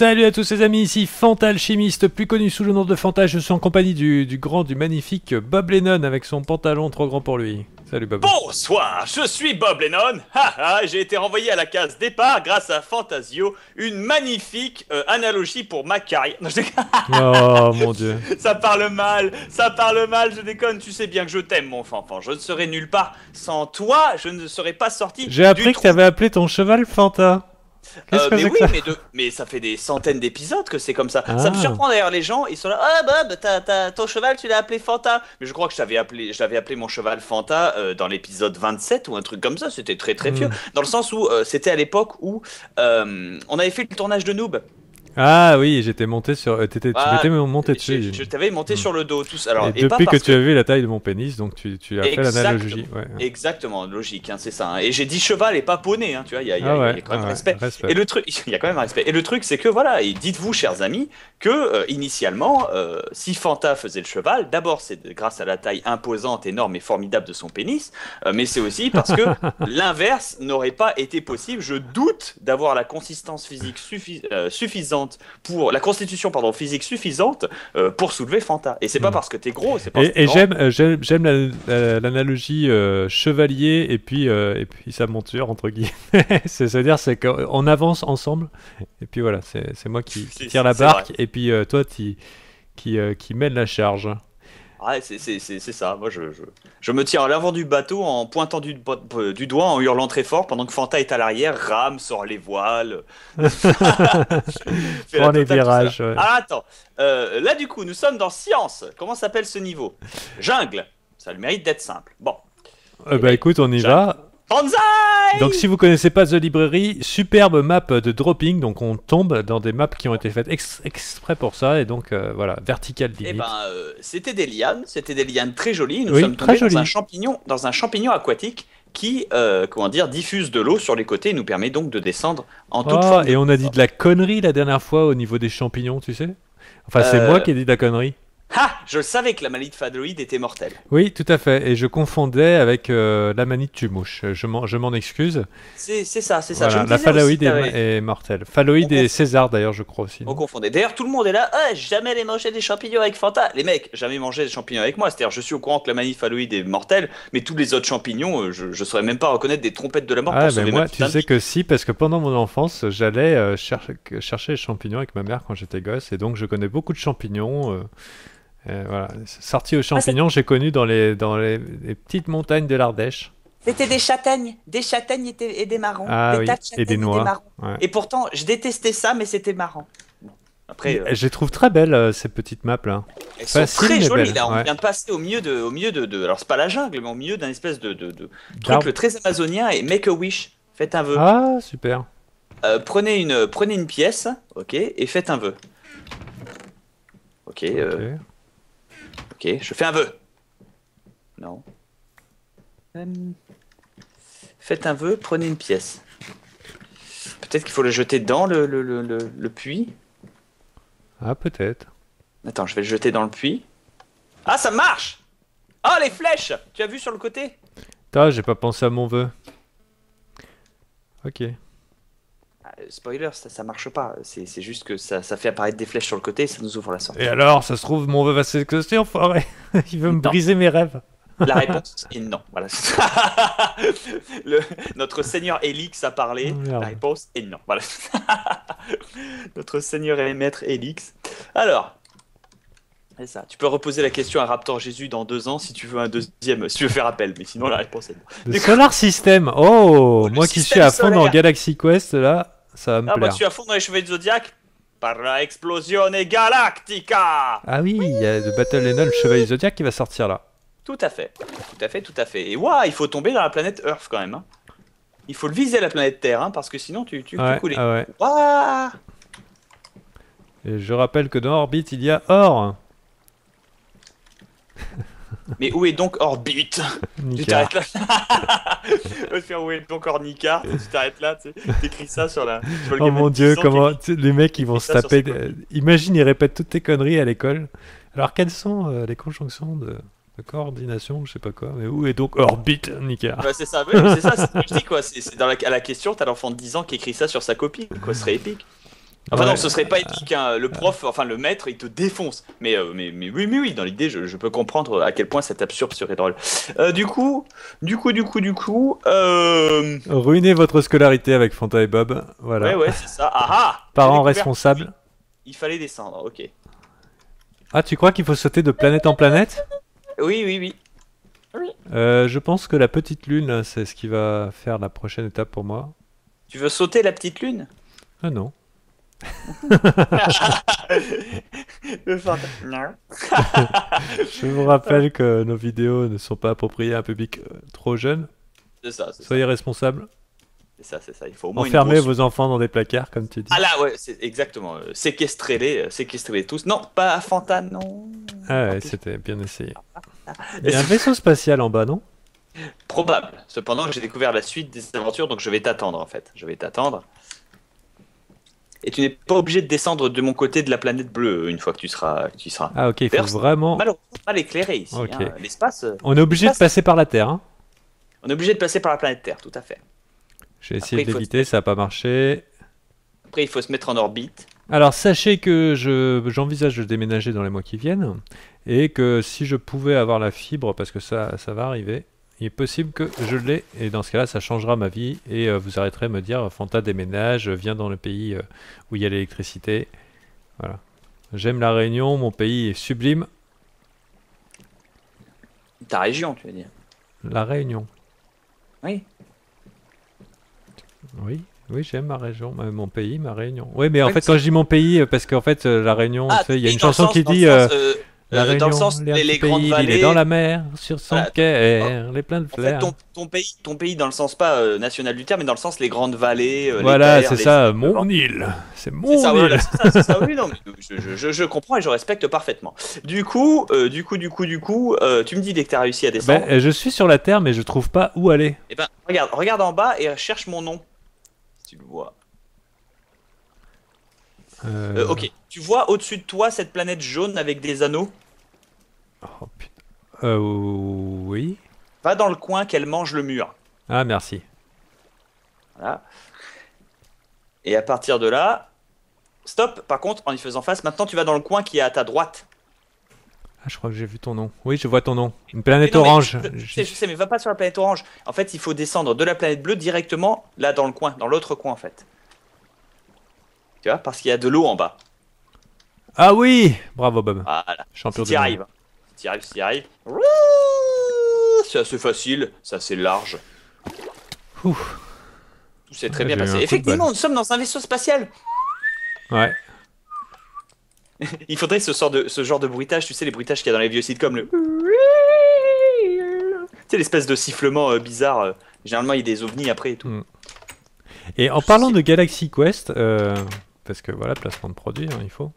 Salut à tous les amis, ici Chimiste, plus connu sous le nom de Fanta, Je suis en compagnie du, grand, du magnifique Bob Lennon avec son pantalon trop grand pour lui. Salut Bob. Bonsoir, je suis Bob Lennon. j'ai été renvoyé à la case départ grâce à Fantasio, une magnifique euh, analogie pour ma carrière. oh mon dieu. Ça parle mal, ça parle mal, je déconne. Tu sais bien que je t'aime, mon fanfan. Je ne serais nulle part sans toi, je ne serais pas sorti. J'ai appris que tu avais appelé ton cheval Fanta. Euh, mais oui, mais, ça fait des centaines d'épisodes que c'est comme ça. Ça me ah. surprend d'ailleurs les gens, ils sont là, ah Bob, ton cheval, tu l'as appelé Fanta. Mais je crois que je l'avais appelé, appelé mon cheval Fanta euh, dans l'épisode 27 ou un truc comme ça, c'était très très hmm. vieux. Dans le sens où euh, c'était à l'époque où on avait fait le tournage de Noob. Ah oui, j'étais monté sur. Euh, ah, monté dessus. Je, t'avais monté sur le dos, ça. Alors, depuis que tu as vu la taille de mon pénis, donc tu, as fait l'analogie. Exactement, logique, hein, c'est ça. Hein. Et j'ai dit cheval et pas poney, hein, tu vois, il y, a ah quand même ah Et le truc, il y quand même un respect. Et le truc, c'est que voilà, dites-vous, chers amis, que euh, initialement, euh, si Fanta faisait le cheval, d'abord, c'est grâce à la taille imposante, énorme et formidable de son pénis, mais c'est aussi parce que l'inverse n'aurait pas été possible. Je doute d'avoir la consistance physique suffisante pour la constitution pardon physique suffisante euh, pour soulever Fanta. Et c'est pas hmm. parce que t'es gros, Et, euh, j'aime j'aime l'analogie euh, chevalier et puis et puis sa monture entre guillemets. C'est-à-dire c'est qu'on avance ensemble et puis voilà c'est moi qui, tire la barque et puis toi qui, qui mène la charge. Ah, c'est ça, moi je, je, je, me tiens à l'avant du bateau en pointant du, doigt, en hurlant très fort, pendant que Fanta est à l'arrière, rame, sort les voiles. Prends les virages. Ah, attends, euh, là du coup, nous sommes dans Science. Comment s'appelle ce niveau Jungle. Ça a le mérite d'être simple. Bon. Euh, bah eh ben, écoute, on y va. Donc si vous connaissez pas The Library, superbe map de dropping, donc on tombe dans des maps qui ont été faites exprès pour ça, et donc euh, voilà, vertical eh limit. Et ben, euh, c'était des lianes, c'était des lianes très jolies, nous sommes tombés dans un, champignon, dans un champignon aquatique qui, euh, comment dire, diffuse de l'eau sur les côtés et nous permet donc de descendre en toute oh, Et on a dit de la connerie la dernière fois au niveau des champignons, tu sais Enfin, c'est moi qui ai dit de la connerie. Ha ah, je savais que la manie de était mortelle. Oui, tout à fait. Et je confondais avec euh, la manie de Tumouche. Je m'en excuse. C'est ça, c'est ça. la phalloïde est, mortelle. Phalloïde et César, d'ailleurs, je crois aussi. On confondait. D'ailleurs, tout le monde est là. jamais les manger des champignons avec Fanta. Les mecs, jamais manger des champignons avec moi. C'est-à-dire, je suis au courant que la manie phalloïde est mortelle, mais tous les autres champignons, euh, je ne saurais même pas reconnaître des trompettes de la mort. Ah, pour mais moi, tu sais que si, parce que pendant mon enfance, j'allais euh, chercher, chercher les champignons avec ma mère quand j'étais gosse. Et donc, je connais beaucoup de champignons. Euh, voilà. Sorti aux ah, champignons, j'ai connu dans les, dans les, petites montagnes de l'Ardèche. C'était des châtaignes, des châtaignes et, des, marrons, ah des et des noix. Et, pourtant, je détestais ça, mais c'était marrant. Après, euh... Je trouve très belle euh, cette petite map là. Elles très jolies. Là, on vient de passer au milieu de, au milieu de, de alors c'est pas la jungle, mais au milieu d'un espèce de, de, très amazonien et make a wish, faites un vœu. Ah super. Euh, prenez une, prenez une pièce, ok, et faites un vœu. Ok. OK, je fais un vœu. Non. Euh, Faites un vœu, prenez une pièce. Peut-être qu'il faut le jeter dans le, puits. Ah, peut-être. Attends, je vais le jeter dans le puits. Ah, ça marche Oh les flèches Tu as vu sur le côté Putain, j'ai pas pensé à mon vœu. Ok. Euh, spoiler, ça, marche pas. C'est juste que ça, ça, fait apparaître des flèches sur le côté et ça nous ouvre la sortie. Et alors, ça se trouve, mon veuve va s'exaucer en forêt. Il veut me briser mes rêves. La réponse est non. Voilà. notre seigneur Elix a parlé. La réponse est non. Voilà. notre seigneur et maître Elix. Alors, tu peux reposer la question à Raptor Jésus dans deux ans si tu veux un deuxième, si tu veux faire appel, mais sinon la réponse est non. Le Solar System Oh Moi qui suis à fond dans Galaxy Quest, là, ça va me ah, Moi, je suis à fond dans les Chevaliers du Zodiac par la Explosione Galactica Ah oui, il y a le Battle Lennon, Chevalier Zodiac qui va sortir là. Tout à fait, tout à fait, tout à fait. Et waouh, il faut tomber dans la planète Earth quand même. Hein. Il faut le viser la planète Terre, hein, parce que sinon tu, couler. Ah et je rappelle que dans Orbite il y a Or. Mais où est donc Orbit Tu t'arrêtes là. où est donc Ornica Tu t'arrêtes là, tu écris ça sur la. oh mon dieu, comment. Les mecs, ils vont se taper. Imagine, ils répètent toutes tes conneries à l'école. Alors, quelles sont euh, les conjonctions de coordination, je sais pas quoi, mais où est donc Orbit, Nika bah, C'est ça, c'est ça, je dis, quoi. la, à la question, t'as l'enfant de 10 ans qui écrit ça sur sa copie. quoi, ce serait épique. Enfin non, ce serait pas euh, éthique. Hein. Le euh. prof, enfin le maître, il te défonce. Mais, euh, mais, mais oui, mais oui, dans l'idée, je, peux comprendre à quel point cette absurde serait drôle. du coup, du coup, du coup, du coup... Ruiner votre scolarité avec Fanta et Bob. Voilà. Ouais, ouais, c'est ça. Ah, ah, Parents responsables. Il fallait descendre, ok. Ah, tu crois qu'il faut sauter de planète en planète Oui, oui, oui. oui. je pense que la petite lune, c'est ce qui va faire la prochaine étape pour moi. Tu veux sauter la petite lune Ah non. Je vous rappelle que nos vidéos ne sont pas appropriées à un public euh, trop jeune. Soyez ça. responsables. Il faut Enfermez vos enfants dans des placards, comme tu dis. Ah là, ouais, exactement. Euh, euh, séquestrez-les, tous. Non, pas à non. Ah c'était bien essayé. Il y a un vaisseau spatial en bas, non Probable. Cependant, j'ai découvert la suite des aventures, donc je vais t'attendre en fait. Je vais t'attendre et tu n'es pas obligé de descendre de mon côté de la planète bleue euh, une fois que tu seras. tu seras. Ah ok, il faut vraiment. Malheureusement, mal ici. Hein. L'espace. Euh, On est obligé de passer par la Terre. Hein. On est obligé de passer par la planète Terre, tout à fait. J'ai essayé d'éviter de ça n'a pas marché. Après, il faut se mettre en orbite. Alors sachez que j'envisage de déménager dans les mois qui viennent et que si je pouvais avoir la fibre, parce que ça, ça va arriver, il est possible que je l'ai, et dans ce cas-là, ça changera ma vie, et euh, vous arrêterez de me dire, euh, Fanta déménage, euh, viens dans le pays où il y a l'électricité. Voilà. J'aime la Réunion, mon pays est sublime. Ta région, tu veux dire La Réunion. Oui. Oui, oui, j'aime ma région, mon pays, ma Réunion. Oui, mais en, fait, quand je dis mon pays, parce qu'en fait, la Réunion, ah, il y a une chanson qui dit dans le sens, les, grandes vallées. Il est dans la mer, sur son les pleins de fleurs. ton, pays, ton pays, dans le sens pas euh, national du terme, mais dans le sens les grandes vallées. Euh, voilà, c'est ça, mon île. C'est mon île. oui, non, je, comprends et je respecte parfaitement. Du coup, euh, du coup, du coup, du coup, tu me dis dès que tu as réussi à descendre. Ben, je suis sur la terre, mais je trouve pas où aller. et eh ben, regarde, regarde en bas et cherche mon nom. tu le vois. ok, tu vois au-dessus de toi cette planète jaune avec des anneaux Oh putain. Euh, oui. Va dans le coin qu'elle mange le mur. Ah, merci. Voilà. Et à partir de là, stop. Par contre, en y faisant face, maintenant tu vas dans le coin qui est à ta droite. Ah, je crois que j'ai vu ton nom. Oui, je vois ton nom. Une planète orange. je, sais, je sais, mais va pas sur la planète orange. En fait, il faut descendre de la planète bleue directement là dans le coin, dans l'autre coin en fait. Tu vois, parce qu'il y a de l'eau en bas. Ah oui Bravo Bob. Voilà. Champion si de arrive. S'y arrive, C'est assez facile, c'est assez large. Ouh. Tout s'est très bien passé. Effectivement, nous sommes dans un vaisseau spatial. Ouais. Il faudrait ce, sort de, ce genre de bruitage, tu sais, les bruitages qu'il y a dans les vieux sitcoms. Le... Tu sais, l'espèce de sifflement euh, bizarre. Euh, généralement, il y a des ovnis après et tout. Mm. Et en parlant de Galaxy Quest, euh, parce que voilà, placement de produit, hein, il faut.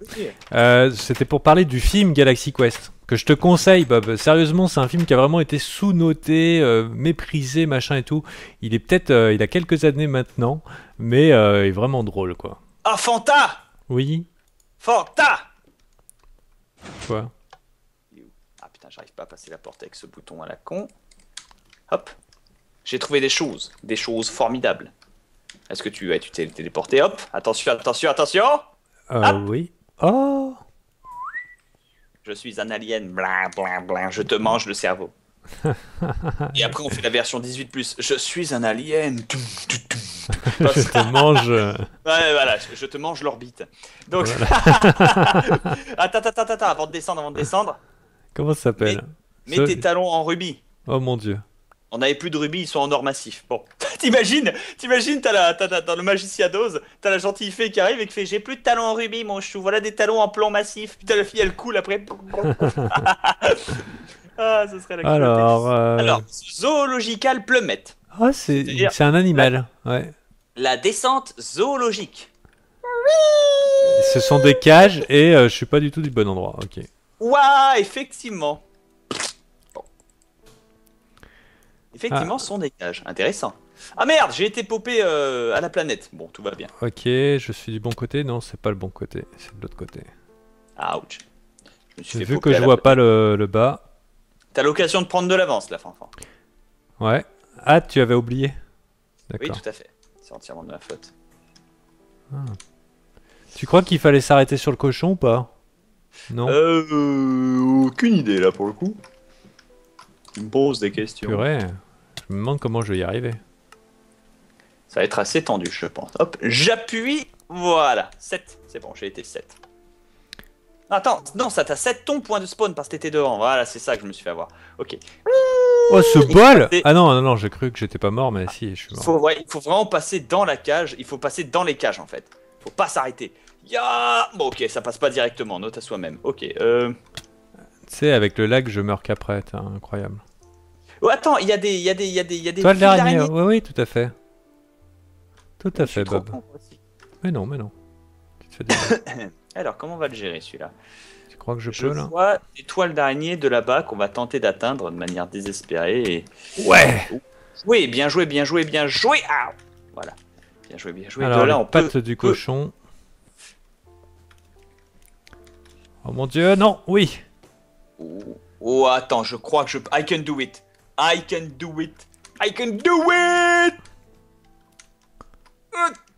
Euh, c'était pour parler du film Galaxy Quest, que je te conseille, Bob. Sérieusement, c'est un film qui a vraiment été sous-noté, euh, méprisé, machin et tout. Il est peut-être, euh, il a quelques années maintenant, mais il est vraiment drôle, quoi. Ah, Fanta Oui. Fanta Quoi Ah putain, j'arrive pas à passer la porte avec ce bouton à la con. Hop. J'ai trouvé des choses, des choses formidables. Est-ce que tu t'es téléporté Hop, attention, attention, attention euh, oui. Oh Je suis un alien, blin, je te mange le cerveau. Et après, on fait la version 18. Je suis un alien. je te mange. Euh. ouais, voilà, je, te mange l'orbite. Donc. attends, attends, attends, avant de descendre, avant de descendre. Comment ça s'appelle Mets, tes talons en rubis. Oh mon dieu on avait plus de rubis, ils sont en or massif. Bon, t'imagines, t'imagines, t'as, la, le magicien d'ose, t'as la gentille fée qui arrive et qui fait J'ai plus de talons en rubis, mon chou, voilà des talons en plomb massif. Putain, la fille elle coule après. ah, ce serait la Alors, euh, Alors, zoological plumette. Ah, c'est, cest un animal, la, ouais. La descente zoologique. Oui Ce sont des cages et euh, je suis pas du tout du bon endroit, ok. Ouah, effectivement. Effectivement, ah. son dégage. Intéressant. Ah merde, j'ai été popé euh, à la planète. Bon, tout va bien. Ok, je suis du bon côté. Non, c'est pas le bon côté, c'est de l'autre côté. Ah, ouch. Je Vu que je vois pas le, bas. T'as l'occasion de prendre de l'avance, la fanfan. Ouais. Ah, tu avais oublié. Oui, tout à fait. C'est entièrement de ma faute. Ah. Tu crois qu'il fallait s'arrêter sur le cochon ou pas Non. Euh, aucune idée là pour le coup. Tu me poses des questions. Purée, je me demande comment je vais y arriver. Ça va être assez tendu, je pense. Hop, j'appuie, voilà, 7. C'est bon, j'ai été 7. Attends, non, ça t'a 7 ton point de spawn parce que t'étais devant. Voilà, c'est ça que je me suis fait avoir. Ok. Oh, ce bol Ah non, non, non, j'ai cru que j'étais pas mort, mais si, je suis mort. il faut vraiment passer dans la cage. Il faut passer dans les cages, en fait. Faut pas s'arrêter. Ya Bon, ok, ça passe pas directement. Note à soi-même. Ok, euh... Tu sais, avec le lag, je meurs qu'après, t'es incroyable. Oh, attends, il y a des, il y a des, il y a des, il y a des. le oui, oui, tout à fait. Tout à fait, Bob. mais non, mais non. Alors, comment on va le gérer celui-là Tu crois que je, peux là Je vois des toiles d'araignée de là-bas qu'on va tenter d'atteindre de manière désespérée. Et... Ouais. Oui, bien joué, bien joué, bien joué. Ah, voilà. Bien joué, bien joué. de là, on patte du cochon. Oh mon dieu, non, oui. Oh, oh, attends, je crois que je... peux, I can do it. I can do it. I can do it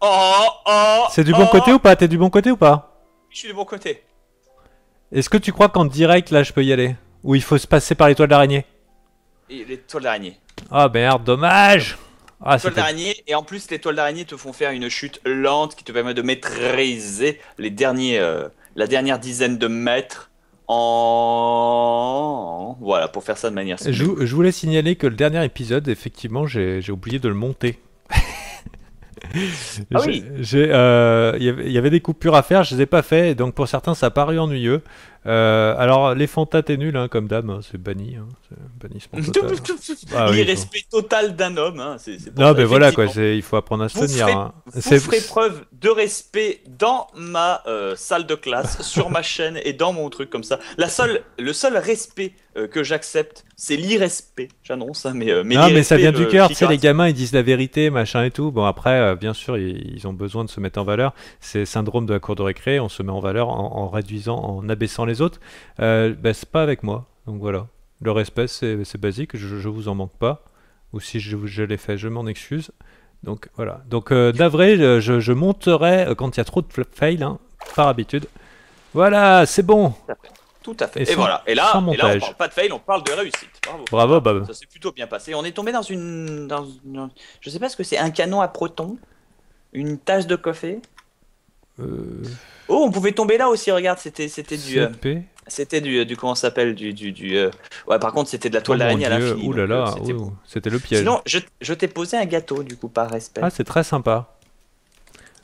Oh, oh, C'est du bon oh. côté ou pas T'es du bon côté ou pas Je suis du bon côté. Est-ce que tu crois qu'en direct, là, je peux y aller Ou il faut se passer par l'étoile d'araignée L'étoile d'araignée. Ah merde, dommage ah, L'étoile d'araignée, et en plus, l'étoile d'araignée te font faire une chute lente qui te permet de maîtriser les derniers, euh, la dernière dizaine de mètres en... Oh. Voilà, pour faire ça de manière... Je, je voulais signaler que le dernier épisode, effectivement, j'ai oublié de le monter. ah oui. Euh, il y, avait des coupures à faire, je les ai pas fait, donc pour certains ça a paru ennuyeux. Euh, alors, les fantasmes t'es nul, hein, comme dame, hein, c'est banni. Hein, bannissement total. Ah total d'un homme. Hein, non, mais voilà, quoi, il faut apprendre à se tenir. Ferez, hein. vous ferez preuve de respect dans ma euh, salle de classe, sur ma chaîne et dans mon truc comme ça. La seule, le seul respect euh, que j'accepte, c'est l'irrespect. J'annonce, hein, mais, mais, Non, mais ça vient du cœur, tu sais, les gamins, ils disent la vérité, machin et tout. Bon, après, bien sûr, ils, ont besoin de se mettre en valeur. C'est syndrome de la cour de récré, on se met en valeur en, en réduisant, en abaissant les autres, euh, bah, c'est pas avec moi. Donc voilà. Le respect, c'est basique. Je, vous en manque pas. Ou si je, je l'ai fait, je m'en excuse. Donc voilà. Donc euh, d'avril, euh, je, monterai euh, quand il y a trop de fail, hein, par habitude. Voilà, c'est bon. Tout à fait. Et, voilà. Et là, et là, on parle pas de on parle de réussite. Bravo. Bravo, Bob. Bah, Ça s'est plutôt bien passé. On est tombé dans une, dans une... je sais pas ce que c'est, un canon à proton, une tasse de café. Oh, on pouvait tomber là aussi, regarde, c'était c'était du. Euh, c'était du, euh, du comment s'appelle du du, euh, ouais par contre c'était de la toile oh d'araignée à l'infini. Ouh là là, oh, c'était le piège. Sinon je, t'ai posé un gâteau du coup par respect. Ah c'est très sympa.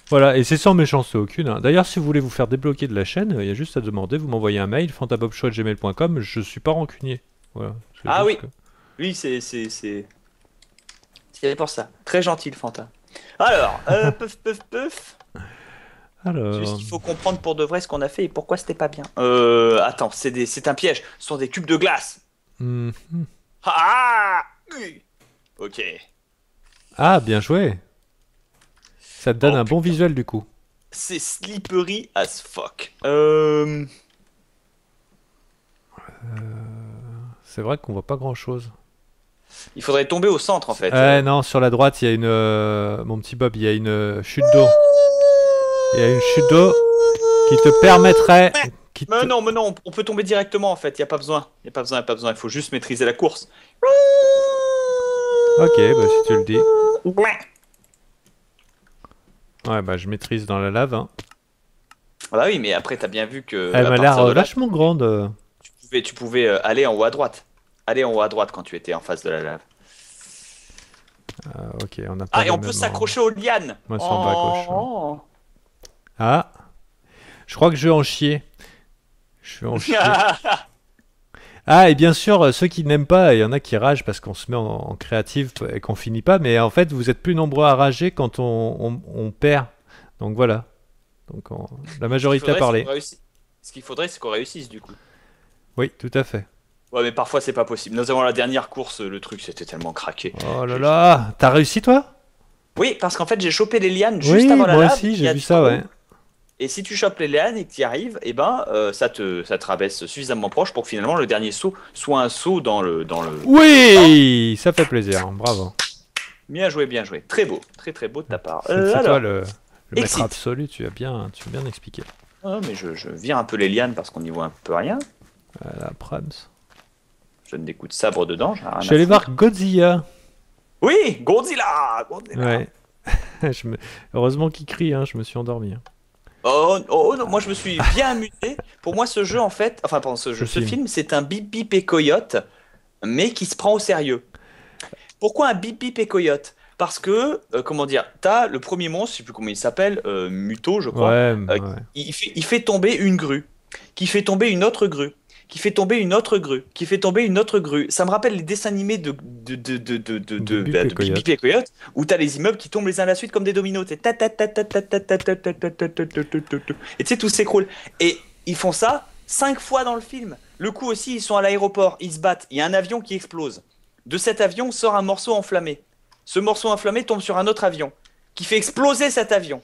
Voilà et c'est sans méchanceté aucune. Hein. D'ailleurs si vous voulez vous faire débloquer de la chaîne, il y a juste à demander, vous m'envoyez un mail fantabobshow@gmail.com, je suis pas rancunier. Ah oui. Oui c'est c'est c'est pour ça. Très gentil Fanta. Alors puf puf puf. Alors... Juste, il faut comprendre pour de vrai ce qu'on a fait et pourquoi c'était pas bien. Euh, attends, c'est, c'est un piège. Ce sont des cubes de glace. hmm Ah, ah Ok. Ah, bien joué. Ça te donne oh, un bon visuel du coup. C'est slippery as fuck. Euh... euh c'est vrai qu'on voit pas grand chose. Il faudrait tomber au centre en fait. Ouais, non, sur la droite, il y a une. Euh, mon petit Bob, il y a une euh, chute d'eau il y a une chute d'eau qui te permettrait. Qui Mais non, mais non, on peut tomber directement en fait, il n'y a pas besoin. Il a pas besoin, il a pas besoin, il faut juste maîtriser la course. Ok, bah si tu le dis. Ouais, bah je maîtrise dans la lave. Hein. Ah bah oui, mais après, t'as bien vu que. Elle m'a l'air lâchement grande. Euh. Tu pouvais, tu pouvais euh, aller en haut à droite. Aller en haut à droite quand tu étais en face de la lave. Ah, ok, on a pas Ah, et on peut s'accrocher aux lianes Moi, c'est en à gauche. Hein. Oh. Ah, je crois que je vais en chier. Je vais en chier. Ah, et bien sûr, euh, ceux qui n'aiment pas, il y en a qui ragent parce qu'on se met en, créative et qu'on finit pas, mais en fait, vous êtes plus nombreux à rager quand on, perd. Donc voilà. Donc la majorité a parlé. Ce qu'il faudrait, c'est qu'on réussisse du coup. Oui, tout à fait. Ouais, mais parfois, c'est pas possible. Nous avons la dernière course, le truc, c'était tellement craqué. Oh là là T'as réussi, toi Oui, parce qu'en fait, j'ai chopé les lianes juste avant la moi Oui aussi, j'ai vu ça, ouais. Et si tu chopes les lianes et que tu y arrives, eh ben, euh, ça, te, ça te rabaisse suffisamment proche pour que finalement le dernier saut soit un saut dans le. Dans le oui Ça fait plaisir, hein, bravo. Bien joué, bien joué. Très beau, très très beau de ta part. C'est toi le, maître absolu, tu as bien, tu as bien expliqué. Ah, mais je, je vire un peu les lianes parce qu'on n'y voit un peu rien. la Prams. Je ne découte sabre dedans. Je vais aller voir Godzilla. Oui, Godzilla, Heureusement qu'il crie, hein, je me suis endormi. Hein. Oh, oh, oh, non, moi je me suis bien amusé. Pour moi, ce jeu, en fait, enfin, pardon, ce, jeu, ce, film, c'est un bip bip et coyote, mais qui se prend au sérieux. Pourquoi un bip bip et coyote Parce que, euh, comment dire, t'as le premier monstre, je sais plus comment il s'appelle, euh, Muto, je crois. Euh, il fait tomber une grue, qui fait tomber une autre grue qui fait tomber une autre grue, qui fait tomber une autre grue. Ça me rappelle les dessins animés de, de, et Coyote, où t'as les immeubles qui tombent les uns à la suite comme des dominos. Et tu sais, tout s'écroule. Et ils font ça cinq fois dans le film. Le coup aussi, ils sont à l'aéroport, ils se battent, il y a un avion qui explose. De cet avion sort un morceau enflammé. Ce morceau enflammé tombe sur un autre avion, qui fait exploser cet avion.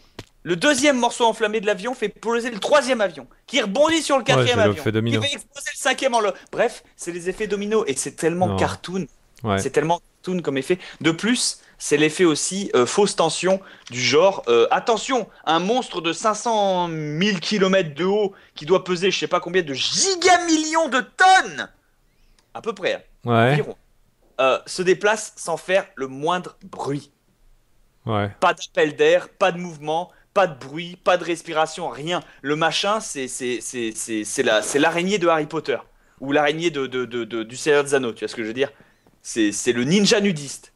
Le deuxième morceau enflammé de l'avion fait poser le troisième avion, qui rebondit sur le quatrième avion, qui fait exploser le cinquième en Bref, c'est les effets domino et c'est tellement cartoon. C'est tellement cartoon comme effet. De plus, c'est l'effet aussi euh, fausse tension du genre euh, attention, un monstre de 500 000 km de haut qui doit peser je sais pas combien de gigamillions de tonnes, à peu près, hein. euh, se déplace sans faire le moindre bruit. Pas d'appel d'air, pas de mouvement, pas de bruit, pas de respiration, rien. Le machin, c'est l'araignée la, de Harry Potter. Ou l'araignée de, de, de, de, du Seigneur des Anneaux, tu vois ce que je veux dire C'est le ninja nudiste.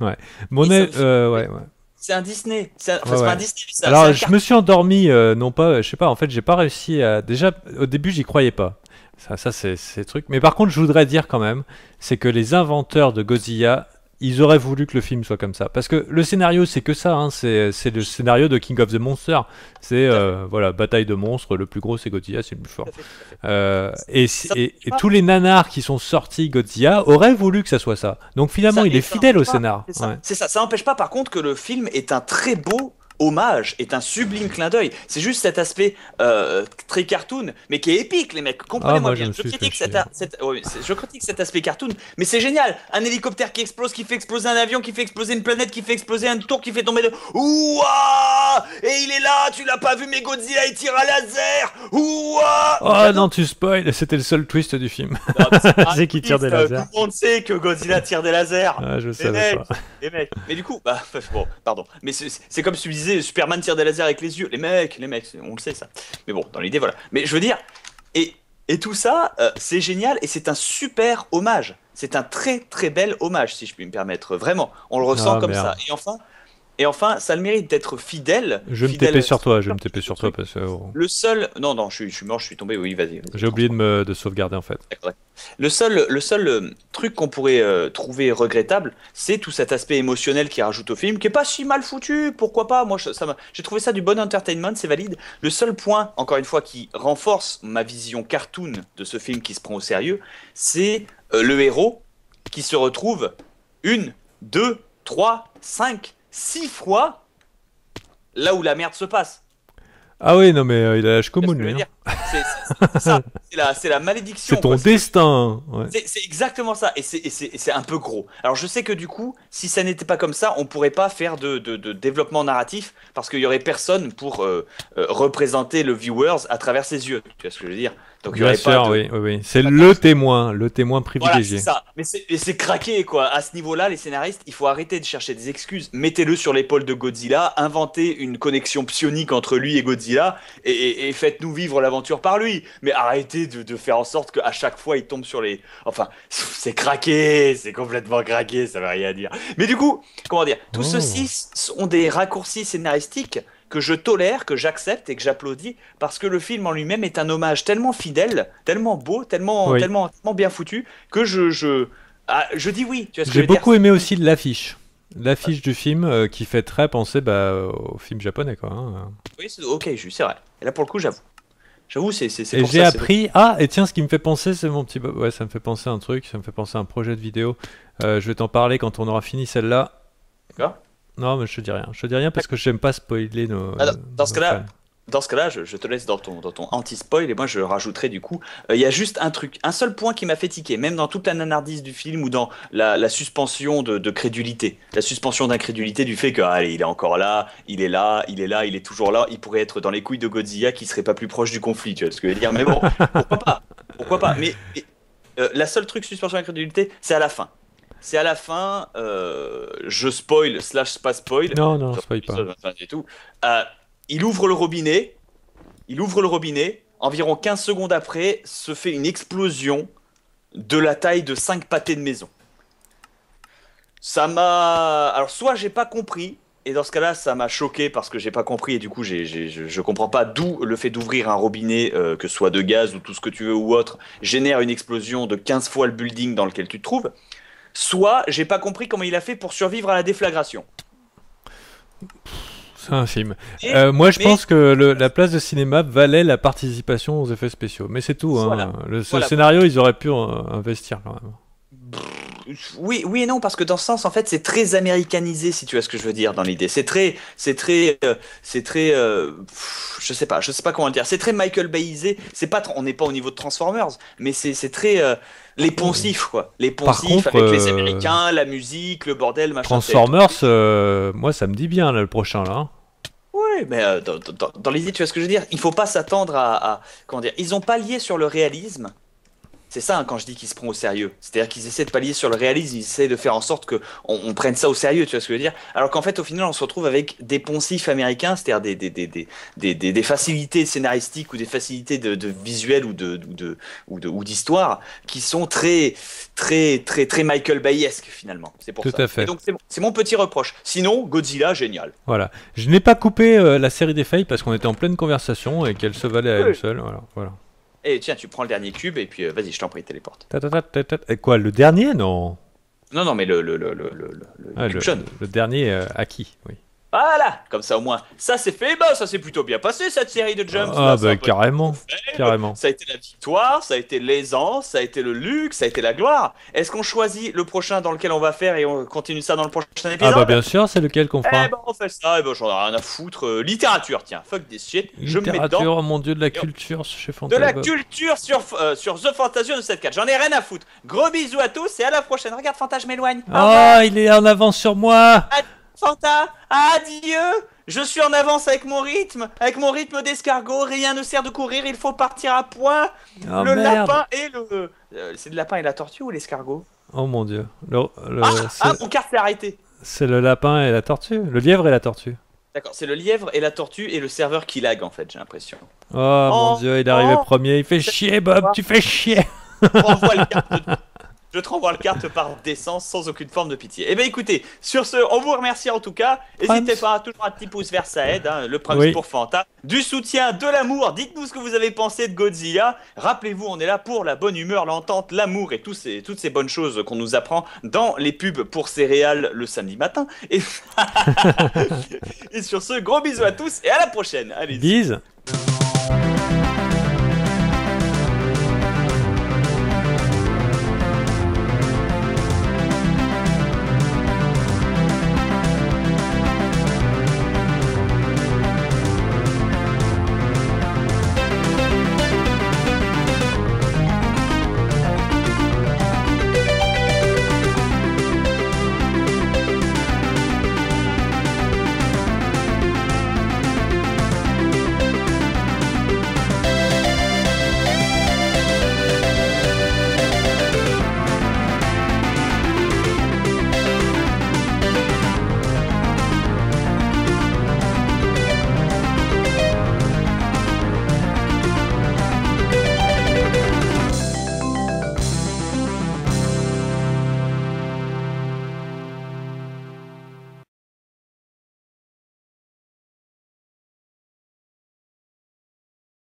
Ouais. Mon euh, ouais, ouais. C'est un Disney. Disney Alors, je me suis endormi, euh, non pas, je sais pas, en fait, j'ai pas réussi à. Déjà, au début, j'y croyais pas. Ça, c'est c'est truc. Mais par contre, je voudrais dire quand même, c'est que les inventeurs de Godzilla ils auraient voulu que le film soit comme ça. Parce que le scénario, c'est que ça. Hein. C'est, le scénario de King of the Monsters. C'est euh, voilà, bataille de monstres. Le plus gros, c'est Godzilla, c'est le plus fort. Euh, et, tous les nanars qui sont sortis Godzilla auraient voulu que ça soit ça. Donc finalement, il est fidèle au scénar. C'est ça. ça. n'empêche pas, par contre, que le film est un très beau hommage est un sublime clin d'œil. C'est juste cet aspect euh, très cartoon, mais qui est épique, les mecs. Comprenez-moi bien. Je, critique cet, aspect cartoon, mais c'est génial. Un hélicoptère qui explose, qui fait exploser un avion, qui fait exploser une planète, qui fait exploser un tour, qui fait tomber de. Ouah Et il est là, tu l'as pas vu, mais Godzilla, il tire à laser Ouah Oh non, tu spoil C'était le seul twist du film. C'est qu'il tire des euh, lasers. Tout le monde sait que Godzilla tire des lasers. Ah, je les Mais du coup, bah, bon, pardon. Mais c'est comme si tu Superman tire des lasers avec les yeux. Les mecs, les mecs, on le sait ça. Mais bon, dans l'idée, voilà. Mais je veux dire, et, et tout ça, euh, c'est génial et c'est un super hommage. C'est un très très bel hommage, si je puis me permettre, vraiment. On le ressent ah, comme ça. Et enfin, et enfin, ça a le mérite d'être fidèle. Je vais me taper sur toi, je me sur toi parce que. Oh. Le seul. Non, non, je suis, mort, je suis tombé, oui, vas-y. J'ai oublié de me de sauvegarder en fait. Le seul, le seul euh, truc qu'on pourrait euh, trouver regrettable, c'est tout cet aspect émotionnel qui rajoute au film, qui est pas si mal foutu, pourquoi pas Moi, j'ai trouvé ça du bon entertainment, c'est valide. Le seul point, encore une fois, qui renforce ma vision cartoon de ce film qui se prend au sérieux, c'est euh, le héros qui se retrouve une, deux, trois, cinq six fois là où la merde se passe. Ah oui, non, mais euh, il a l'âge commun, hein. C'est la, malédiction. C'est ton destin. Hein, c'est exactement ça, et c'est un peu gros. Alors je sais que du coup, si ça n'était pas comme ça, on pourrait pas faire de, développement narratif, parce qu'il y aurait personne pour euh, euh, représenter le viewers à travers ses yeux. Tu vois ce que je veux dire oui, C'est le témoin, le témoin privilégié. ça. Mais c'est craqué, quoi. À ce niveau-là, les scénaristes, il faut arrêter de chercher des excuses. Mettez-le sur l'épaule de Godzilla, inventez une connexion psionique entre lui et Godzilla, et, faites-nous vivre l'aventure par lui. Mais arrêtez de, faire en sorte qu'à chaque fois, il tombe sur les... Enfin, c'est craqué, c'est complètement craqué, ça veut rien dire. Mais du coup, comment dire, tout oh. ceci sont des raccourcis scénaristiques que je tolère, que j'accepte et que j'applaudis, parce que le film en lui-même est un hommage tellement fidèle, tellement beau, tellement, tellement, tellement, bien foutu, que je, je, ah, je dis oui. J'ai beaucoup aimé aussi l'affiche. L'affiche du film euh, qui fait très penser bah, au film japonais. Quoi, hein. ok, c'est vrai. Et là, pour le coup, j'avoue. J'avoue, c'est. Et j'ai appris. Ah, et tiens, ce qui me fait penser, c'est mon petit. Ouais, ça me fait penser à un truc, ça me fait penser à un projet de vidéo. Euh, je vais t'en parler quand on aura fini celle-là. D'accord non, mais je te dis rien. Je te dis rien parce que j'aime pas spoiler nos. Euh, dans ce cas-là, dans ce cas je, te laisse dans ton, anti-spoil et moi je rajouterai du coup. Euh, il y a juste un truc, un seul point qui m'a fait tiquer, même dans toute la nanardise du film ou dans la, suspension de, crédulité. La suspension d'incrédulité du fait que, ah, allez, il est encore là, il est là, il est là, il est toujours là, il pourrait être dans les couilles de Godzilla qui serait pas plus proche du conflit, tu vois ce que je veux dire. Mais bon, pourquoi pas Pourquoi pas Mais. Euh, la seule truc suspension d'incrédulité, c'est à la fin c'est à la fin, euh, je spoil, slash pas spoil. Non, non, pas. Euh, il ouvre le robinet, il ouvre le robinet, environ 15 secondes après, se fait une explosion de la taille de 5 pâtés de maison. Ça m'a. Alors, soit j'ai pas compris, et dans ce cas-là, ça m'a choqué parce que j'ai pas compris, et du coup, je, ne comprends pas d'où le fait d'ouvrir un robinet, euh, que ce soit de gaz ou tout ce que tu veux ou autre, génère une explosion de 15 fois le building dans lequel tu te trouves soit j'ai pas compris comment il a fait pour survivre à la déflagration. C'est un film. Euh, moi, je pense que la place de cinéma valait la participation aux effets spéciaux. Mais c'est tout. Hein. Le scénario, ils auraient pu euh, investir quand même. Oui, oui et non, parce que dans ce sens, en fait, c'est très américanisé, si tu vois ce que je veux dire dans l'idée. C'est très, c'est très, euh, c'est très, je sais pas, je sais pas comment le dire. C'est très Michael Bayisé. C'est pas, on n'est pas au niveau de Transformers, mais c'est, très, les poncifs, quoi. Les poncifs avec les euh, Américains, la musique, le bordel, machin. Transformers, euh, moi, ça me dit bien, le prochain, là. Hein. Oui, mais euh, dans, dans, dans l'idée, tu vois ce que je veux dire Il faut pas s'attendre à, à, Comment dire Ils ont pas lié sur le réalisme c'est ça hein, quand je dis qu'ils se prennent au sérieux. C'est-à-dire qu'ils essaient de pallier sur le réalisme, ils essaient de faire en sorte que on prenne ça au sérieux, tu vois ce que je veux dire Alors qu'en fait, au final, on se retrouve avec des poncifs américains, c'est-à-dire des facilités scénaristiques ou des facilités de, visuel ou de, ou d'histoire qui sont très très très très Michael Bayesque finalement. C'est pour Tout À fait. donc c'est mon petit reproche. Sinon, Godzilla, génial. Voilà. Je n'ai pas coupé euh, la série des failles parce qu'on était en pleine conversation et qu'elle se valait à elle seule. Voilà. voilà. Et eh, tiens, tu prends le dernier cube et puis euh, vas-y, je t'en prie, téléporte. et quoi, le dernier Non. Non, non, mais le, le, le, ah, dernier à euh, acquis, oui. Voilà, comme ça au moins, ça c'est fait. Bah, ça s'est plutôt bien passé cette série de Jumps. Ah, bah, bah carrément, carrément. Ça a été la victoire, ça a été l'aisance, ça a été le luxe, ça a été la gloire. Est-ce qu'on choisit le prochain dans lequel on va faire et on continue ça dans le prochain ah, épisode Ah, bah, bien sûr, c'est lequel qu'on fera. Eh bah, on fait ça, et eh bah, ben, j'en ai rien à foutre. Euh, littérature, tiens, fuck des shit. Littérature, je me mets dedans. mon dieu, de la culture chez Fantasio. De la culture sur, euh, sur The Fantasio de cette 7-4, J'en ai rien à foutre. Gros bisous à tous et à la prochaine. Regarde, Fantasio, m'éloigne. Oh, il est en avance sur moi. Santa, adieu Je suis en avance avec mon rythme, avec mon rythme d'escargot, rien ne sert de courir, il faut partir à point. Ah, le lapin et le... Euh, c'est le lapin et la tortue ou l'escargot Oh mon dieu. Ah, ah, mon carte s'est arrêté. C'est le lapin et la tortue Le lièvre et la tortue. D'accord, c'est le lièvre et la tortue et le serveur qui lag en fait, j'ai l'impression. Oh, mon oh, dieu, il est arrivé oh. premier, il fait chier Bob, tu fais chier On voit le Je te renvoie le carte par décence sans aucune forme de pitié. Eh bien écoutez, sur ce, on vous remercie en tout cas. N'hésitez pas, à toujours un petit pouce vers Saed, hein, le prince pour Fanta. Du soutien, de l'amour, dites-nous ce que vous avez pensé de Godzilla. Rappelez-vous, on est là pour la bonne humeur, l'entente, l'amour et ces, toutes ces bonnes choses qu'on nous apprend dans les pubs pour céréales le samedi matin. Et, sur ce, gros bisous à tous et à la prochaine. Allez. Bisous.